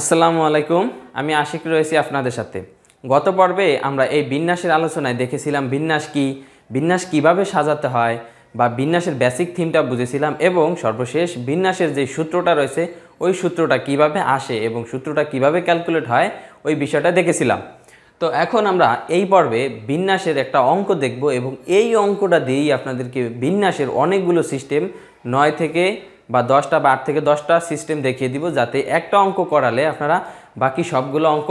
আসসালামু আলাইকুম আমি আশিক রয়েছি আপনাদের সাথে গত পর্বে আমরা এই বিন্যাসের আলোচনায় দেখেছিলাম বিন্যাস কি বিন্যাস কিভাবে সাজাতে হয় বা বিন্যাসের বেসিক থিমটা বুঝেছিলাম এবং সর্বশেষ বিন্যাসের যে সূত্রটা রয়েছে ওই সূত্রটা কিভাবে আসে এবং সূত্রটা কিভাবে ক্যালকুলেট হয় ওই বিষয়টা দেখেছিলাম তো এখন আমরা এই পর্বে বিন্যাসের একটা অঙ্ক দেখব এবং এই অঙ্কটা দিয়েই আপনাদেরকে বিন্যাসের অনেকগুলো সিস্টেম নয় থেকে বা দশটা বা আট থেকে দশটা সিস্টেম দেখিয়ে দিব যাতে একটা অঙ্ক করালে আপনারা বাকি সবগুলো অঙ্ক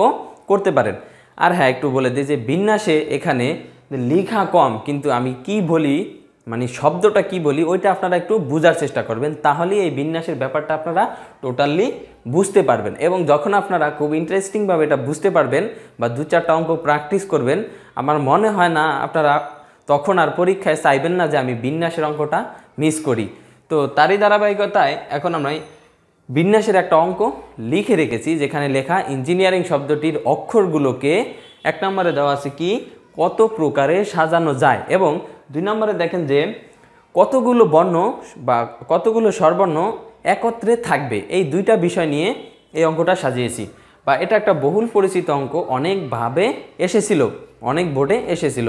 করতে পারেন আর হ্যাঁ একটু বলে দিই যে বিন্যাসে এখানে লেখা কম কিন্তু আমি কি বলি মানে শব্দটা কি বলি ওইটা আপনারা একটু বোঝার চেষ্টা করবেন তাহলে এই বিন্যাসের ব্যাপারটা আপনারা টোটালি বুঝতে পারবেন এবং যখন আপনারা খুব ইন্টারেস্টিংভাবে এটা বুঝতে পারবেন বা দু চারটা অঙ্ক প্র্যাকটিস করবেন আমার মনে হয় না আপনারা তখন আর পরীক্ষায় চাইবেন না যে আমি বিন্যাসের অঙ্কটা মিস করি তো তারই ধারাবাহিকতায় এখন আমরা বিন্যাসের একটা অঙ্ক লিখে রেখেছি যেখানে লেখা ইঞ্জিনিয়ারিং শব্দটির অক্ষরগুলোকে এক নম্বরে দেওয়া আছে কি কত প্রকারে সাজানো যায় এবং দুই নম্বরে দেখেন যে কতগুলো বর্ণ বা কতগুলো স্বরবর্ণ একত্রে থাকবে এই দুইটা বিষয় নিয়ে এই অঙ্কটা সাজিয়েছি বা এটা একটা বহুল পরিচিত অঙ্ক অনেকভাবে এসেছিল অনেক ভোটে এসেছিল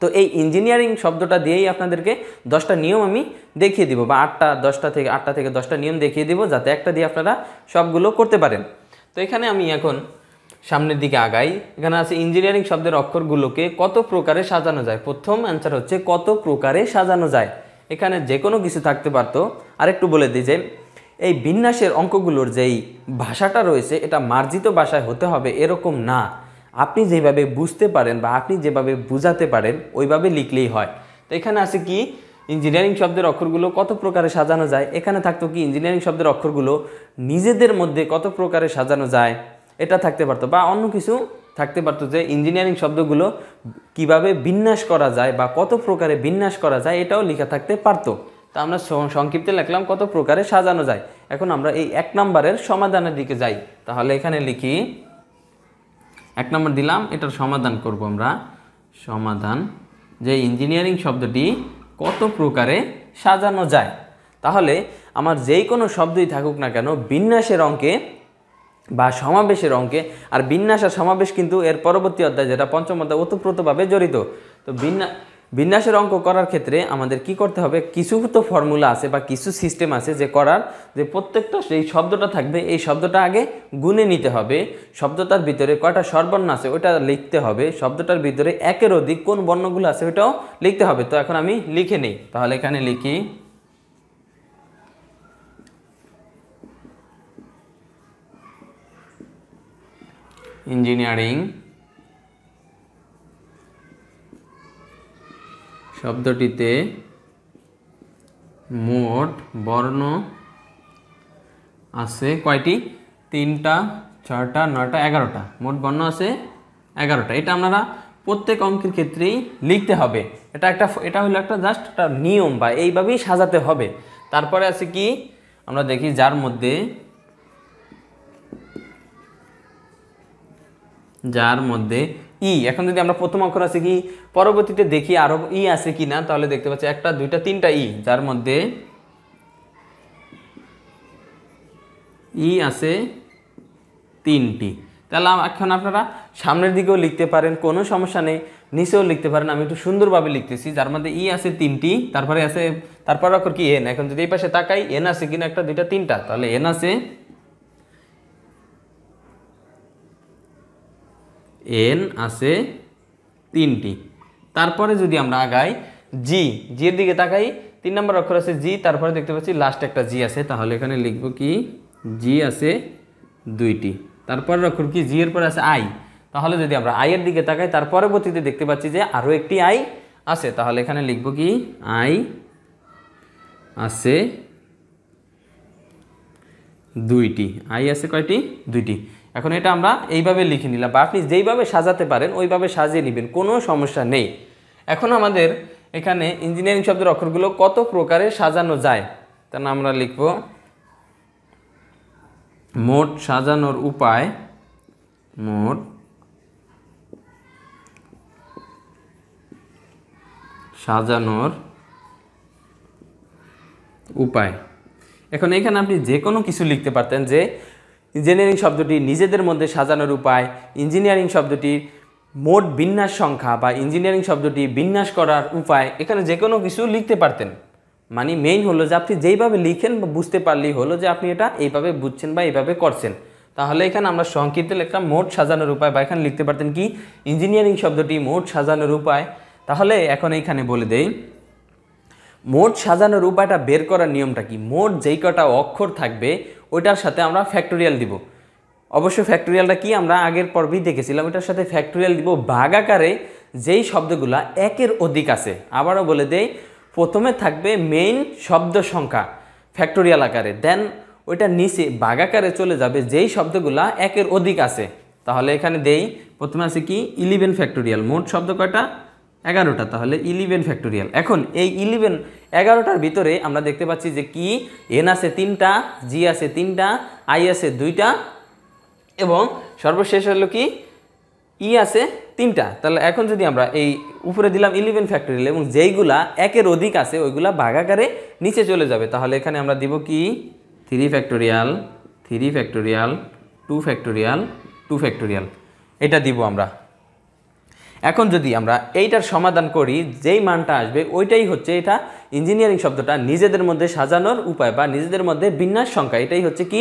তো এই ইঞ্জিনিয়ারিং শব্দটা দিয়েই আপনাদেরকে দশটা নিয়ম আমি দেখিয়ে দিব বা আটটা দশটা থেকে আটটা থেকে দশটা নিয়ম দেখিয়ে দিব যাতে একটা দিয়ে আপনারা সবগুলো করতে পারেন তো এখানে আমি এখন সামনের দিকে আগাই এখানে আছে ইঞ্জিনিয়ারিং শব্দের অক্ষরগুলোকে কত প্রকারে সাজানো যায় প্রথম অ্যান্সার হচ্ছে কত প্রকারে সাজানো যায় এখানে যে কোনো কিছু থাকতে পারতো আরেকটু বলে দিই যে এই বিন্যাসের অঙ্কগুলোর যেই ভাষাটা রয়েছে এটা মার্জিত ভাষায় হতে হবে এরকম না আপনি যেভাবে বুঝতে পারেন বা আপনি যেভাবে বুঝাতে পারেন ওইভাবে লিখলেই হয় তো এখানে আছে কি ইঞ্জিনিয়ারিং শব্দের অক্ষরগুলো কত প্রকারে সাজানো যায় এখানে থাকতো কি ইঞ্জিনিয়ারিং শব্দের অক্ষরগুলো নিজেদের মধ্যে কত প্রকারে সাজানো যায় এটা থাকতে পারতো বা অন্য কিছু থাকতে পারতো যে ইঞ্জিনিয়ারিং শব্দগুলো কিভাবে বিন্যাস করা যায় বা কত প্রকারে বিন্যাস করা যায় এটাও লেখা থাকতে পারতো তা আমরা সংক্ষিপ্তে লিখলাম কত প্রকারে সাজানো যায় এখন আমরা এই এক নাম্বারের সমাধানের দিকে যাই তাহলে এখানে লিখি এক নম্বর দিলাম এটার সমাধান করব আমরা সমাধান যে ইঞ্জিনিয়ারিং শব্দটি কত প্রকারে সাজানো যায় তাহলে আমার যেই কোনো শব্দই থাকুক না কেন বিন্যাসের অঙ্কে বা সমাবেশের অঙ্কে আর বিন্যাস আর সমাবেশ কিন্তু এর পরবর্তী অধ্যায় যেটা পঞ্চম অধ্যায় ওতপ্রোতভাবে জড়িত তো বিন্যাস বিন্যাসের অঙ্ক করার ক্ষেত্রে আমাদের কি করতে হবে কিছু তো ফর্মুলা আছে বা কিছু সিস্টেম আছে যে করার যে প্রত্যেকটা সেই শব্দটা থাকবে এই শব্দটা আগে গুনে নিতে হবে শব্দটার ভিতরে কয়টা সর্বর্ণ আছে ওটা লিখতে হবে শব্দটার ভিতরে একের অধিক কোন বর্ণগুলো আছে ওটাও লিখতে হবে তো এখন আমি লিখে নিই তাহলে এখানে লিখি ইঞ্জিনিয়ারিং শব্দটিতে মোট বর্ণ আছে কয়টি তিনটা ছটা নয়টা এগারোটা মোট বর্ণ আছে এগারোটা এটা আপনারা প্রত্যেক অঙ্কের ক্ষেত্রেই লিখতে হবে এটা একটা এটা হলো একটা জাস্ট একটা নিয়ম বা এইভাবেই সাজাতে হবে তারপরে আছে কি আমরা দেখি যার মধ্যে যার মধ্যে ই এখন যদি আমরা প্রথম অক্ষর আছে কি পরবর্তীতে দেখি আরো ই আছে কি না তাহলে দেখতে পাচ্ছি একটা দুইটা তিনটা ই যার মধ্যে ই আছে তিনটি তাহলে এখন আপনারা সামনের দিকেও লিখতে পারেন কোনো সমস্যা নেই নিচেও লিখতে পারেন আমি একটু সুন্দরভাবে লিখতেছি যার মধ্যে ই আছে তিনটি তারপরে আছে তারপর অক্ষর কি এন এখন যদি এই পাশে তাকাই এন আছে কিনা একটা দুইটা তিনটা তাহলে এন আছে এন আছে তিনটি তারপরে যদি আমরা আগাই জি জির দিকে তাকাই তিন নম্বর অক্ষর আছে জি তারপরে দেখতে পাচ্ছি লাস্ট একটা জি আছে তাহলে এখানে লিখব কি জি আছে দুইটি তারপরের অক্ষর কি জি এর পরে আছে আই তাহলে যদি আমরা আয়ের দিকে তাকাই তার পরবর্তীতে দেখতে পাচ্ছি যে আরও একটি আই আছে তাহলে এখানে লিখব কি আই আছে দুইটি আই আছে কয়টি দুইটি এখন এটা আমরা এইভাবে লিখে নিলাম বা আপনি যেইভাবে সাজাতে পারেন ওইভাবে সাজিয়ে নেবেন কোনো সমস্যা নেই এখন আমাদের এখানে ইঞ্জিনিয়ারিং শব্দের অক্ষরগুলো কত প্রকারে সাজানো যায় তার আমরা লিখব মোট সাজানোর উপায় মোট সাজানোর উপায় এখন এখানে আপনি যে কোনো কিছু লিখতে পারতেন যে ইঞ্জিনিয়ারিং শব্দটি নিজেদের মধ্যে সাজানোর উপায় ইঞ্জিনিয়ারিং শব্দটির মোট বিন্যাস সংখ্যা বা ইঞ্জিনিয়ারিং শব্দটি বিন্যাস করার উপায় এখানে যে কোনো কিছু লিখতে পারতেন মানে মেইন হলো যে আপনি যেইভাবে লিখেন বা বুঝতে পারলেই হলো যে আপনি এটা এইভাবে বুঝছেন বা এইভাবে করছেন তাহলে এখানে আমরা সংক্ষিপ্ত একটা মোট সাজানোর উপায় বা এখানে লিখতে পারতেন কি ইঞ্জিনিয়ারিং শব্দটি মোট সাজানোর উপায় তাহলে এখন এইখানে বলে দেই মোট সাজানোর উপায়টা বের করার নিয়মটা কি মোট যেই কটা অক্ষর থাকবে ওইটার সাথে আমরা ফ্যাক্টোরিয়াল দিব অবশ্য ফ্যাক্টোরিয়ালটা কি আমরা আগের পর্বেই দেখেছিলাম ওইটার সাথে ফ্যাক্টোরিয়াল দিব ভাগাকারে যেই শব্দগুলা একের অধিক আছে আবারও বলে দেই প্রথমে থাকবে মেইন শব্দ সংখ্যা ফ্যাক্টোরিয়াল আকারে দেন ওইটা নিচে বাগাকারে চলে যাবে যেই শব্দগুলা একের অধিক আছে তাহলে এখানে দেই প্রথমে আছে কি ইলেভেন ফ্যাক্টোরিয়াল মোট শব্দ কয়টা এগারোটা তাহলে ইলিভেন ফ্যাক্টোরিয়াল এখন এই ইলিভেন এগারোটার ভিতরে আমরা দেখতে পাচ্ছি যে কি এন আছে তিনটা জি আছে তিনটা আই আছে দুইটা এবং সর্বশেষ হলো কি ই e আছে তিনটা তাহলে এখন যদি আমরা এই উপরে দিলাম ইলেভেন ফ্যাক্টরিয়াল এবং যেইগুলা একের অধিক আছে ওইগুলা বাঘাকারে নিচে চলে যাবে তাহলে এখানে আমরা দিব কি three factorial three factorial two factorial two factorial এটা দিব আমরা এখন যদি আমরা এইটার সমাধান করি যেই মানটা আসবে ওইটাই হচ্ছে এটা ইঞ্জিনিয়ারিং শব্দটা নিজেদের মধ্যে সাজানোর উপায় বা নিজেদের মধ্যে বিন্যাস সংখ্যা এটাই হচ্ছে কি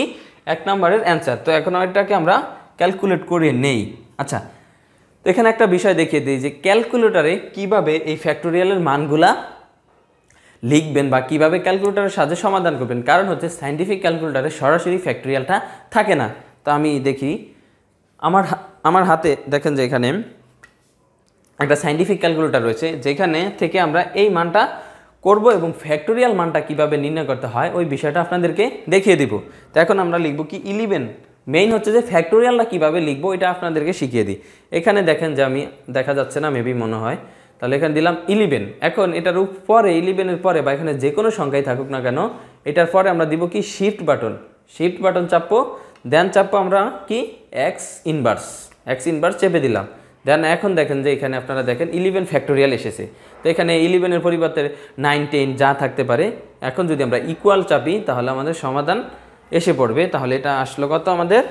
এক নম্বরের অ্যান্সার তো এখন এটাকে আমরা ক্যালকুলেট করে নেই আচ্ছা তো এখানে একটা বিষয় দেখিয়ে দিই যে ক্যালকুলেটারে কিভাবে এই ফ্যাক্টোরিয়ালের মানগুলা লিখবেন বা কিভাবে ক্যালকুলেটারের সাহায্যে সমাধান করবেন কারণ হচ্ছে সাইন্টিফিক ক্যালকুলেটারে সরাসরি ফ্যাক্টোরিয়ালটা থাকে না তো আমি দেখি আমার আমার হাতে দেখেন যে এখানে একটা সাইন্টিফিক ক্যালকুলেটর রয়েছে যেখানে থেকে আমরা এই মানটা করব এবং ফ্যাক্টোরিয়াল মানটা কিভাবে নির্ণয় করতে হয় ওই বিষয়টা আপনাদেরকে দেখিয়ে দিব তো এখন আমরা লিখব কি ইলেভেন মেইন হচ্ছে যে ফ্যাক্টোরিয়ালটা কিভাবে লিখবো এটা আপনাদেরকে শিখিয়ে দিই এখানে দেখেন যে আমি দেখা যাচ্ছে না মেবি মনে হয় তাহলে এখানে দিলাম ইলেভেন এখন এটার পরে ইলেভেনের পরে বা এখানে যে কোনো সংখ্যাই থাকুক না কেন এটার পরে আমরা দিব কি শিফট বাটন শিফট বাটন চাপবো দেন চাপবো আমরা কি এক্স ইনভার্স এক্স ইনভার্স চেপে দিলাম দেন এখন দেখেন যে এখানে আপনারা দেখেন ইলেভেন ফ্যাক্টোরিয়াল এসেছে তো এখানে ইলেভেনের পরিবর্তে নাইন টেন যা থাকতে পারে এখন যদি আমরা ইকুয়াল চাপি তাহলে আমাদের সমাধান এসে পড়বে তাহলে এটা আসলো কত আমাদের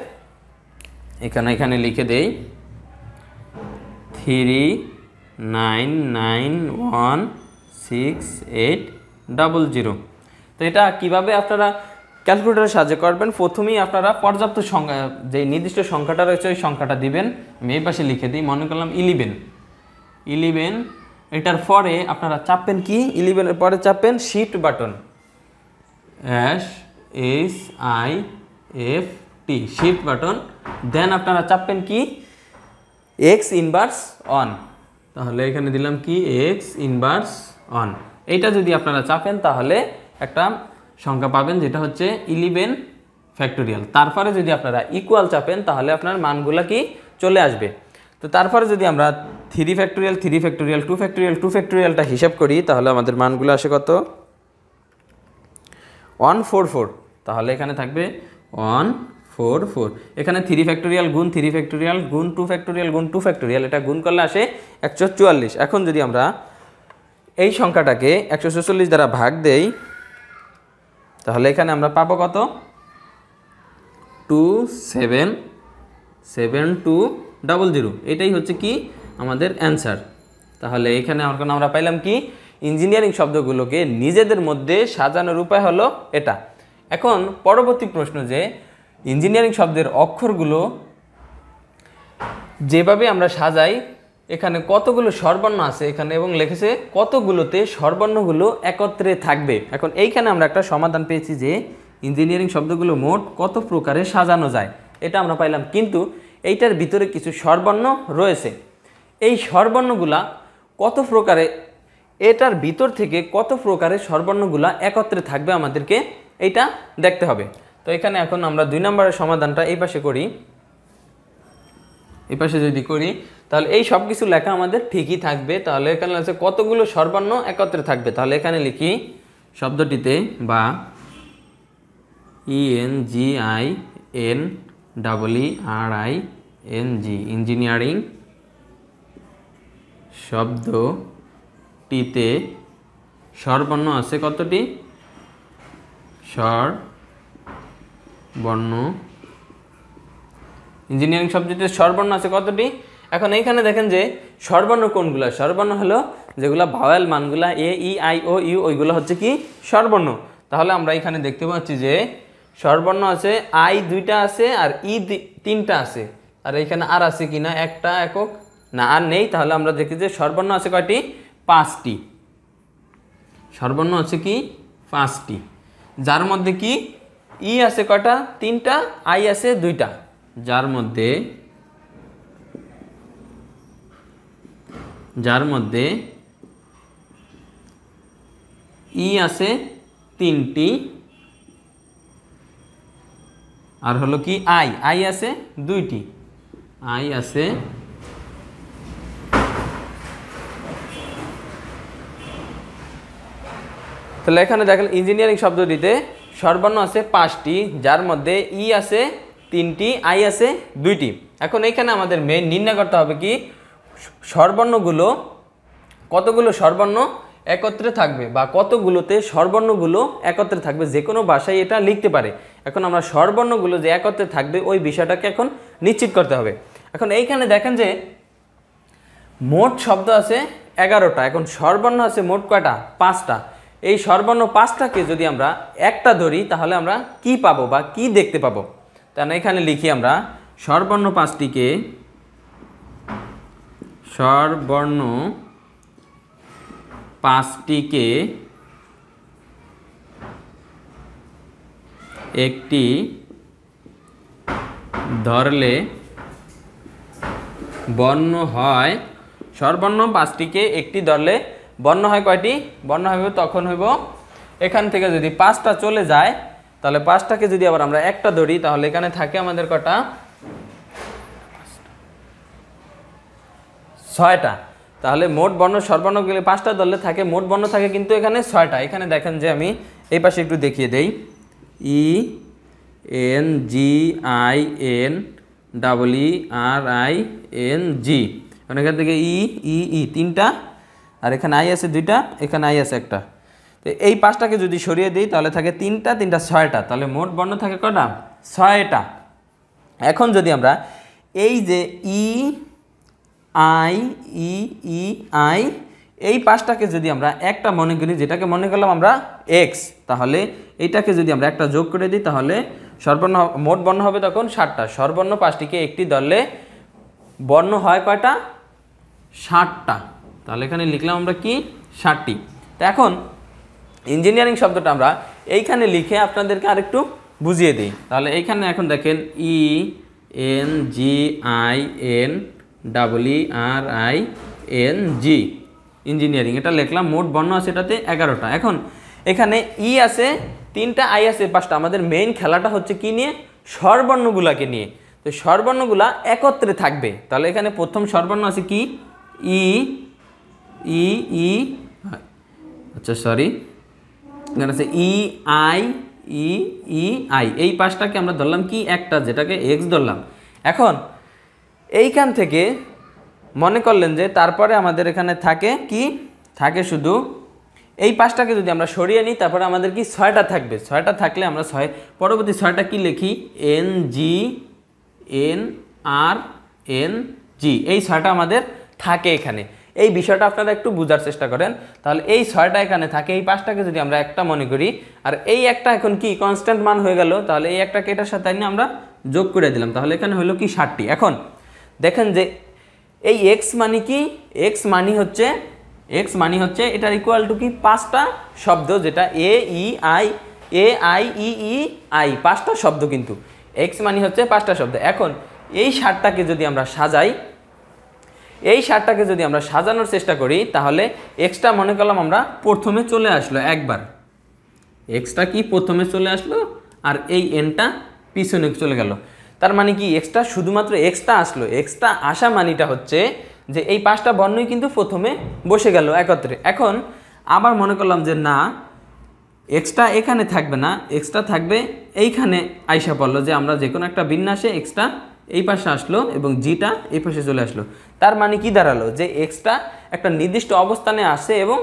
এখানে এখানে লিখে দেই three nine nine one six eight double zero তো এটা কীভাবে আপনারা ক্যালকুলেটারের সাহায্যে করবেন প্রথমেই আপনারা পর্যাপ্ত সংখ্যা যে নির্দিষ্ট সংখ্যাটা রয়েছে ওই সংখ্যাটা দিবেন আমি এই পাশে লিখে দিই মনে করলাম ইলিভেন ইলিভেন এটার পরে আপনারা চাপেন কি ইলিভেনের পরে চাপেন শিট বাটন অ্যাশ S I F T shift button দেন আপনারা চাপবেন কি এক্স ইনভার্স অন তাহলে এখানে দিলাম কি এক্স ইনভার্স অন এইটা যদি আপনারা চাপেন তাহলে একটা সংখ্যা পাবেন যেটা হচ্ছে ইলিভেন ফ্যাক্টোরিয়াল তারপরে যদি আপনারা ইকুয়াল চাপেন তাহলে আপনার মানগুলো কি চলে আসবে তো তারপরে যদি আমরা three factorial three factorial two factorial two ফ্যাক্টোরিয়ালটা হিসাব করি তাহলে আমাদের মানগুলো আসে কত ওয়ান ফোর ফোর তাহলে এখানে থাকবে ওয়ান ফোর ফোর এখানে থ্রি ফ্যাক্টোরিয়াল গুণ থ্রি ফ্যাক্টোরিয়াল গুণ টু ফ্যাক্টোরিয়াল গুণ টু ফ্যাক্টোরিয়াল এটা গুণ করলে আসে একশো চুয়াল্লিশ এখন যদি আমরা এই সংখ্যাটাকে একশো দ্বারা ভাগ দেই তাহলে এখানে আমরা পাবো কত two seven seven two double zero এটাই হচ্ছে কি আমাদের অ্যান্সার তাহলে এখানে আমরা পাইলাম কি ইঞ্জিনিয়ারিং শব্দগুলোকে নিজেদের মধ্যে সাজানোর উপায় হলো এটা এখন পরবর্তী প্রশ্ন যে ইঞ্জিনিয়ারিং শব্দের অক্ষরগুলো যেভাবে আমরা সাজাই এখানে কতগুলো সর্বর্ণ আছে এখানে এবং লিখেছে কতগুলোতে সর্বর্ণগুলো একত্রে থাকবে এখন এইখানে আমরা একটা সমাধান পেয়েছি যে ইঞ্জিনিয়ারিং শব্দগুলো মোট কত প্রকারে সাজানো যায় এটা আমরা পাইলাম কিন্তু এইটার ভিতরে কিছু সর্বর্ণ রয়েছে এই সর্বর্ণগুলা কত প্রকারে এটার ভিতর থেকে কত প্রকারের সর্বর্ণগুলা একত্রে থাকবে আমাদেরকে এইটা দেখতে হবে তো এখানে এখন আমরা দুই নম্বরের সমাধানটা এই পাশে করি এই পাশে যদি করি তাহলে এই সব কিছু লেখা আমাদের ঠিকই থাকবে তাহলে এখানে আছে কতগুলো সর্বান্ন একত্রে থাকবে তাহলে এখানে লিখি শব্দটিতে বা E N G I N double R I N G engineering শব্দটিতে স্বরবর্ণ আছে কতটি স্বর বর্ণ ইঞ্জিনিয়ারিং সাবজেক্টের স্বরবর্ণ আছে কতটি এখন এইখানে দেখেন যে স্বরবর্ণ কোনগুলো স্বরবর্ণ হলো যেগুলো ভাওয়াল মানগুলা A E I O U ওইগুলো হচ্ছে কি স্বরবর্ণ তাহলে আমরা এখানে দেখতে পাচ্ছি যে স্বরবর্ণ আছে আই দুইটা আছে আর ই তিনটা আছে আর এইখানে আর আছে কি না একটা একক না আর নেই তাহলে আমরা দেখি যে স্বরবর্ণ আছে কয়টি পাঁচটি স্বরবর্ণ আছে কি পাঁচটি যার মধ্যে কি ই আছে কটা তিনটা আই আছে দুইটা যার মধ্যে যার মধ্যে ই আছে তিনটি আর হলো কি আই আই আছে দুইটি আই আছে তাহলে এখানে দেখেন ইঞ্জিনিয়ারিং শব্দটিতে সর্বান্ন আছে পাঁচটি যার মধ্যে ই আছে তিনটি আই আছে দুইটি এখন এখানে আমাদের মেন নির্ণয় করতে হবে কি সর্বর্ণগুলো কতগুলো সর্বর্ণ একত্রে থাকবে বা কতগুলোতে সর্বর্ণগুলো একত্রে থাকবে যে কোনো ভাষায় এটা লিখতে পারে এখন আমরা সর্বর্ণগুলো যে একত্রে থাকবে ওই বিষয়টাকে এখন নিশ্চিত করতে হবে এখন এইখানে দেখেন যে মোট শব্দ আছে এগারোটা এখন সর্বর্ণ আছে মোট কয়টা পাঁচটা এই সর্বর্ণ পাঁচটাকে যদি আমরা একটা ধরি তাহলে আমরা কি পাবো বা কি দেখতে পাবো তাহলে এখানে লিখি আমরা স্বরবর্ণ পাঁচটিকে স্বরবর্ণ পাঁচটিকে একটি ধরলে বর্ণ হয় স্বরবর্ণ পাঁচটিকে একটি ধরলে বর্ণ হয় কয়টি বর্ণ হবে তখন হইব এখান থেকে যদি পাঁচটা চলে যায় তাহলে পাঁচটাকে যদি আবার আমরা একটা ধরি তাহলে এখানে থাকে আমাদের কটা ছয়টা তাহলে মোট বর্ণ সর্বর্ণ গেলে পাঁচটা দলে থাকে মোট বর্ণ থাকে কিন্তু এখানে ছয়টা এখানে দেখেন যে আমি এই পাশে একটু দেখিয়ে দেই E N G I N double E R I N G মানে এখান থেকে ই ই ই তিনটা আর এখানে আই আছে দুইটা এখানে আই আছে একটা তো এই পাঁচটাকে যদি সরিয়ে দিই তাহলে থাকে তিনটা তিনটা ছয়টা তাহলে মোট বর্ণ থাকে কটা ছয়টা এখন যদি আমরা এই যে E I E E I এই পাঁচটাকে যদি আমরা একটা মনে করি যেটাকে মনে করলাম আমরা এক্স তাহলে এইটাকে যদি আমরা একটা যোগ করে দিই তাহলে সর্বর্ণ মোট বর্ণ হবে তখন ষাটটা সর্বর্ণ পাঁচটিকে একটি দলে বর্ণ হয় কয়টা ষাটটা তাহলে এখানে লিখলাম আমরা কি ষাটটি তো এখন ইঞ্জিনিয়ারিং শব্দটা আমরা এইখানে লিখে আপনাদেরকে আরেকটু বুঝিয়ে দিই তাহলে এইখানে এখন দেখেন E N G I N double R I N G engineering এটা লিখলাম মোট বর্ণ আছে এটাতে এগারোটা এখন এখানে ই e আছে তিনটা আই আছে পাঁচটা আমাদের মেইন খেলাটা হচ্ছে কি নিয়ে স্বরবর্ণগুলাকে নিয়ে তো স্বরবর্ণগুলা একত্রে থাকবে তাহলে এখানে প্রথম স্বরবর্ণ আছে কি ই ই ই আচ্ছা সরি এখানে আছে E I E E I এই পাশটাকে আমরা ধরলাম কি একটা যেটাকে এক্স ধরলাম এখন এইখান থেকে মনে করলেন যে তারপরে আমাদের এখানে থাকে কি থাকে শুধু এই পাশটাকে যদি আমরা সরিয়ে নিই তারপরে আমাদের কি ছয়টা থাকবে ছয়টা থাকলে আমরা ছয় পরবর্তী ছয়টা কি লিখি N G N R N G এই ছয়টা আমাদের থাকে এখানে এই বিষয়টা আপনারা একটু বোঝার চেষ্টা করেন তাহলে এই ছয়টা এখানে থাকে এই পাঁচটাকে যদি আমরা একটা মনে করি আর এই একটা এখন কি কনস্ট্যান্ট মান হয়ে গেল তাহলে এই একটাকে এটার সাথে নিয়ে আমরা যোগ করে দিলাম তাহলে এখানে হলো কি ষাটটি এখন দেখেন যে এই এক্স মানে কি এক্স মানি হচ্ছে এক্স মানি হচ্ছে এটার ইকুয়াল টু কি পাঁচটা শব্দ যেটা A E I A I E E I পাঁচটা শব্দ কিন্তু এক্স মানি হচ্ছে পাঁচটা শব্দ এখন এই ষাটটাকে যদি আমরা সাজাই এই সারটাকে যদি আমরা সাজানোর চেষ্টা করি তাহলে এক্সটা মনে করলাম আমরা প্রথমে চলে আসলো একবার এক্সটা কি প্রথমে চলে আসলো আর এই এনটা পিছনে চলে গেল তার মানে কি এক্সটা শুধুমাত্র এক্সটা আসলো এক্সটা আসা মানিটা হচ্ছে যে এই পাঁচটা বর্ণই কিন্তু প্রথমে বসে গেল একত্রে এখন আবার মনে করলাম যে না এক্সট্রা এখানে থাকবে না এক্সট্রা থাকবে এইখানে আইসা পড়লো যে আমরা যে কোনো একটা বিন্যাসে এক্সট্রা এই পাশে আসলো এবং জিটা এই পাশে চলে আসলো তার মানে কি দাঁড়ালো যে এক্সটা একটা নির্দিষ্ট অবস্থানে আসে এবং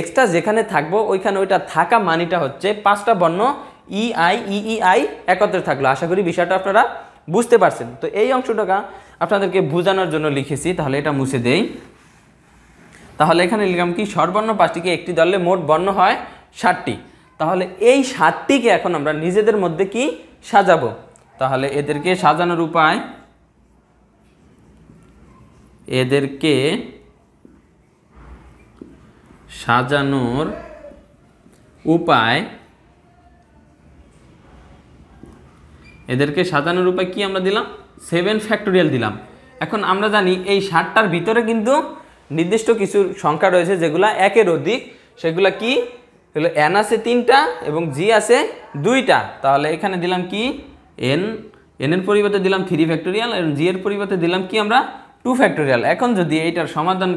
এক্সটা যেখানে থাকবো ওইখানে ওইটা থাকা মানিটা হচ্ছে পাঁচটা বর্ণ ই আই ই আই একত্রে থাকলো আশা করি বিষয়টা আপনারা বুঝতে পারছেন তো এই অংশটাকে আপনাদেরকে বোঝানোর জন্য লিখেছি তাহলে এটা মুছে দেই তাহলে এখানে লিখলাম কি সর্বর্ণ পাঁচটিকে একটি দলে মোট বর্ণ হয় ষাটটি তাহলে এই ষাটটিকে এখন আমরা নিজেদের মধ্যে কি সাজাবো তাহলে এদেরকে সাজানোর উপায় এদেরকে সাজানোর উপায় এদেরকে সাজানোর উপায় কি আমরা দিলাম সেভেন ফ্যাক্টোরিয়াল দিলাম এখন আমরা জানি এই ষাটটার ভিতরে কিন্তু নির্দিষ্ট কিছু সংখ্যা রয়েছে যেগুলো একের অধিক সেগুলো কি এন আছে তিনটা এবং জি আছে দুইটা তাহলে এখানে দিলাম কি এন এন এর পরিবর্তে দিলাম থ্রি ফ্যাক্টোরিয়াল আর জি এর পরিবর্তে দিলাম কি আমরা টু ফ্যাক্টোরিয়াল এখন যদি এইটার সমাধান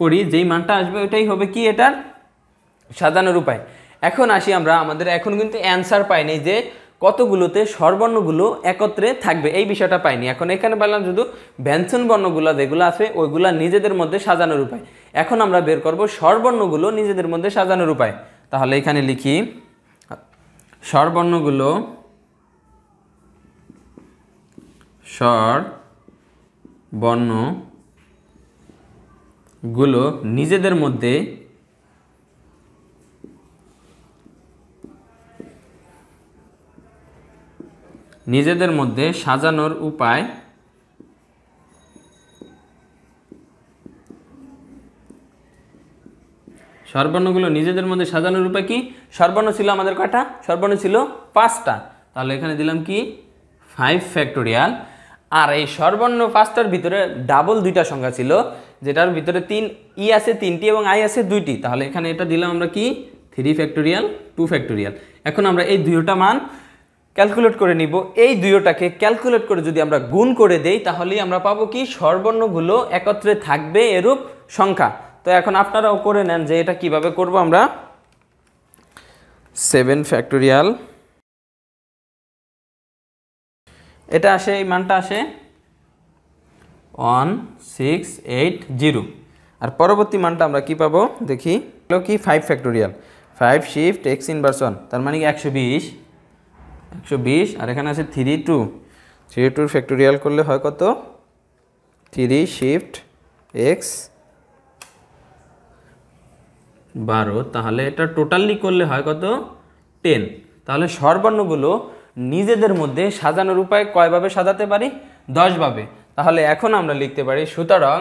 করি যেই মানটা আসবে ওইটাই হবে কি এটার সাজানোর উপায় এখন আসি আমরা আমাদের এখন কিন্তু অ্যান্সার পাইনি যে কতগুলোতে স্বরবর্ণগুলো একত্রে থাকবে এই বিষয়টা পাইনি এখন এখানে বললাম শুধু ব্যঞ্জন বর্ণগুলো যেগুলো আছে ওইগুলো নিজেদের মধ্যে সাজানোর উপায় এখন আমরা বের করব স্বরবর্ণগুলো নিজেদের মধ্যে সাজানোর উপায় তাহলে এখানে লিখি স্বরবর্ণগুলো স্বর বর্ণ গুলো নিজেদের মধ্যে নিজেদের মধ্যে সাজানোর উপায় সর্বর্ণগুলো নিজেদের মধ্যে সাজানোর উপায় কি সর্বর্ণ ছিল আমাদের কয়টা সর্বর্ণ ছিল পাঁচটা তাহলে এখানে দিলাম কি ফাইভ ফ্যাক্টোরিয়াল আর এই সর্বর্ণ পাঁচটার ভিতরে ডাবল দুইটা সংখ্যা ছিল যেটার ভিতরে তিন ই আছে তিনটি এবং আই আছে দুইটি তাহলে এখানে এটা দিলাম আমরা কি থ্রি ফ্যাক্টোরিয়াল টু ফ্যাক্টোরিয়াল এখন আমরা এই দুইটা মান ক্যালকুলেট করে নিব এই দুইটাকে ক্যালকুলেট করে যদি আমরা গুণ করে দেই তাহলেই আমরা পাবো কি সর্বর্ণগুলো একত্রে থাকবে এরূপ সংখ্যা তো এখন আপনারাও করে নেন যে এটা কিভাবে করব আমরা সেভেন ফ্যাক্টোরিয়াল এটা আসে এই মানটা আসে ওয়ান সিক্স এইট জিরো আর পরবর্তী মানটা আমরা কি পাবো দেখি এগুলো কি five factorial five shift X inverse one তার মানে কি একশো বিশ একশো বিশ আর এখানে আছে থ্রি টু থ্রি টুর ফ্যাক্টোরিয়াল করলে হয় কত থ্রি শিফট এক্স বারো তাহলে এটা টোটালি করলে হয় কত টেন তাহলে সর্বর্ণগুলো নিজেদের মধ্যে সাজানোর উপায় কয়ভাবে সাজাতে পারি দশভাবে তাহলে এখন আমরা লিখতে পারি সুতরাং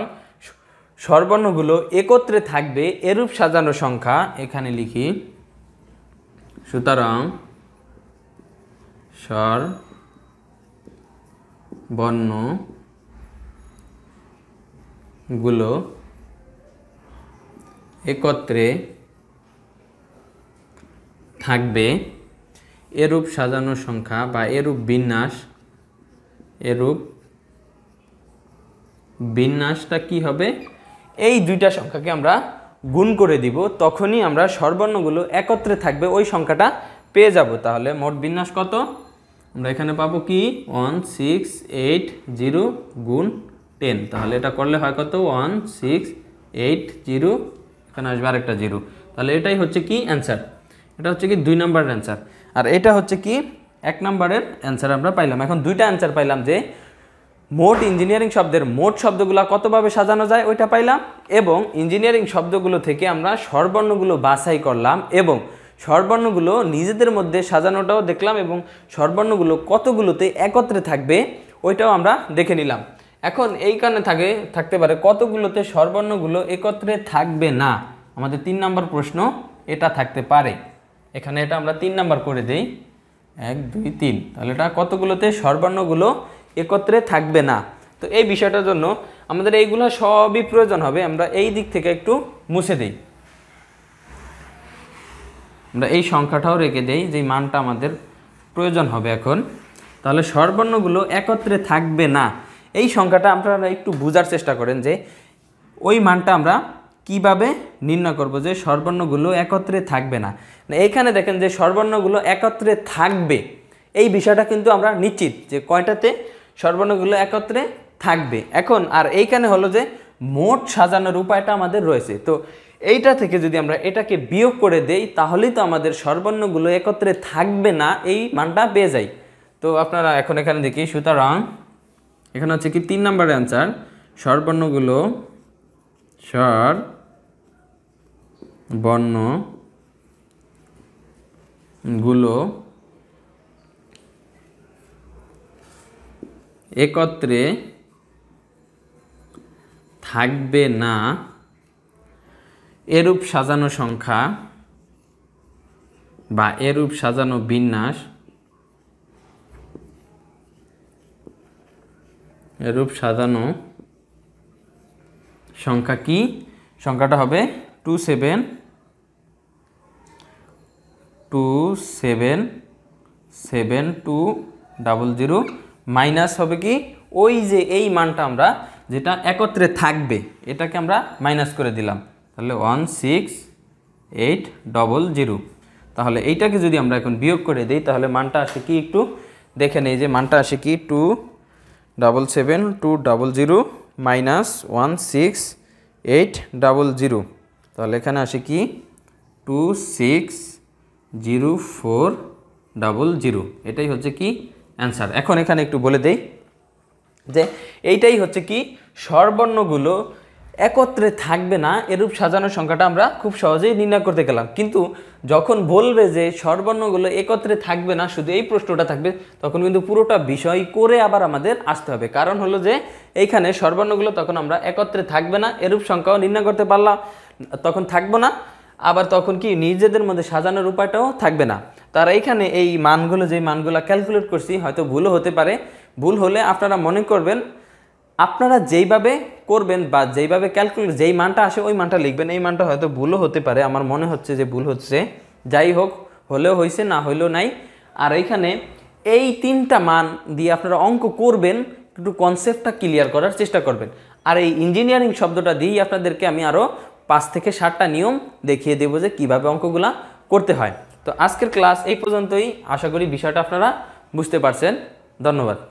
স্বরবর্ণগুলো একত্রে থাকবে এরূপ সাজানো সংখ্যা এখানে লিখি সুতরাং স্বর বর্ণ গুলো একত্রে থাকবে এরূপ সাজানো সংখ্যা বা এরূপ বিন্যাস এরূপ বিন্যাসটা কি হবে এই দুইটা সংখ্যাকে আমরা গুণ করে দিব তখনই আমরা সর্বর্ণগুলো একত্রে থাকবে ওই সংখ্যাটা পেয়ে যাব তাহলে মোট বিন্যাস কত আমরা এখানে পাবো কি ওয়ান সিক্স এইট জিরো গুণ টেন তাহলে এটা করলে হয় কত ওয়ান সিক্স এইট জিরো এখানে আসবে আরেকটা জিরো তাহলে এটাই হচ্ছে কি অ্যান্সার এটা হচ্ছে কি দুই নম্বরের অ্যান্সার আর এটা হচ্ছে কি এক নম্বরের অ্যান্সার আমরা পাইলাম এখন দুইটা অ্যান্সার পাইলাম যে মোট ইঞ্জিনিয়ারিং শব্দের মোট শব্দগুলো কতভাবে সাজানো যায় ওইটা পাইলাম এবং ইঞ্জিনিয়ারিং শব্দগুলো থেকে আমরা স্বরবর্ণগুলো বাছাই করলাম এবং স্বরবর্ণগুলো নিজেদের মধ্যে সাজানোটাও দেখলাম এবং স্বরবর্ণগুলো কতগুলোতে একত্রে থাকবে ওইটাও আমরা দেখে নিলাম এখন এই কারণে থাকে থাকতে পারে কতগুলোতে স্বরবর্ণগুলো একত্রে থাকবে না আমাদের তিন নম্বর প্রশ্ন এটা থাকতে পারে এখানে এটা আমরা তিন নাম্বার করে দিই এক দুই তিন তাহলে এটা কতগুলোতে সর্বান্নগুলো একত্রে থাকবে না তো এই বিষয়টার জন্য আমাদের এইগুলো সবই প্রয়োজন হবে আমরা এই দিক থেকে একটু মুছে দিই আমরা এই সংখ্যাটাও রেখে দেই যে মানটা আমাদের প্রয়োজন হবে এখন তাহলে সর্বর্ণগুলো একত্রে থাকবে না এই সংখ্যাটা আপনারা একটু বোঝার চেষ্টা করেন যে ওই মানটা আমরা কিভাবে নির্ণয় করব যে সর্বর্ণগুলো একত্রে থাকবে না এইখানে দেখেন যে সর্বর্ণগুলো একত্রে থাকবে এই বিষয়টা কিন্তু আমরা নিশ্চিত যে কয়টাতে সর্বর্ণগুলো একত্রে থাকবে এখন আর এইখানে হলো যে মোট সাজানোর উপায়টা আমাদের রয়েছে তো এইটা থেকে যদি আমরা এটাকে বিয়োগ করে দেই তাহলেই তো আমাদের সর্বর্ণগুলো একত্রে থাকবে না এই মানটা পেয়ে যাই তো আপনারা এখন এখানে দেখি সুতরাং এখানে হচ্ছে কি তিন নম্বরের অ্যান্সার সর্বর্ণগুলো স্বর বর্ণ গুলো একত্রে থাকবে না এরূপ সাজানো সংখ্যা বা এরূপ সাজানো বিন্যাস এরূপ সাজানো সংখ্যা কি সংখ্যাটা হবে two seven two seven seven two double zero minus হবে কি ওই যে এই মানটা আমরা যেটা একত্রে থাকবে এটাকে আমরা মাইনাস করে দিলাম তাহলে one six eight double zero তাহলে এইটাকে যদি আমরা এখন বিয়োগ করে দিই তাহলে মানটা আসে কি একটু দেখে নেই যে মানটা আসে কি two double seven two double zero minus one six eight double zero তাহলে এখানে আসে কি two six zero four double zero এটাই হচ্ছে কি অ্যান্সার এখন এখানে একটু বলে দেই যে এইটাই হচ্ছে কি স্বরবর্ণগুলো একত্রে থাকবে না এরূপ সাজানোর সংখ্যাটা আমরা খুব সহজেই নির্ণয় করতে গেলাম কিন্তু যখন বলবে যে সর্বর্ণগুলো একত্রে থাকবে না শুধু এই প্রশ্নটা থাকবে তখন কিন্তু পুরোটা বিষয় করে আবার আমাদের আসতে হবে কারণ হলো যে এইখানে সর্বর্ণগুলো তখন আমরা একত্রে থাকবে না এরূপ সংখ্যাও নির্ণয় করতে পারলাম তখন থাকবো না আবার তখন কি নিজেদের মধ্যে সাজানোর উপায়টাও থাকবে না তারা এইখানে এই মানগুলো যে মানগুলো ক্যালকুলেট করছি হয়তো ভুলও হতে পারে ভুল হলে আপনারা মনে করবেন আপনারা যেইভাবে করবেন বা যেইভাবে ক্যালকুলেট যেই মানটা আসে ওই মানটা লিখবেন এই মানটা হয়তো ভুলও হতে পারে আমার মনে হচ্ছে যে ভুল হচ্ছে যাই হোক হলেও হয়েছে না হলেও নাই আর এইখানে এই তিনটা মান দিয়ে আপনারা অঙ্ক করবেন একটু কনসেপ্টটা ক্লিয়ার করার চেষ্টা করবেন আর এই ইঞ্জিনিয়ারিং শব্দটা দিয়েই আপনাদেরকে আমি আরও পাঁচ থেকে সাতটা নিয়ম দেখিয়ে দেবো যে কীভাবে অঙ্কগুলা করতে হয় তো আজকের ক্লাস এই পর্যন্তই আশা করি বিষয়টা আপনারা বুঝতে পারছেন ধন্যবাদ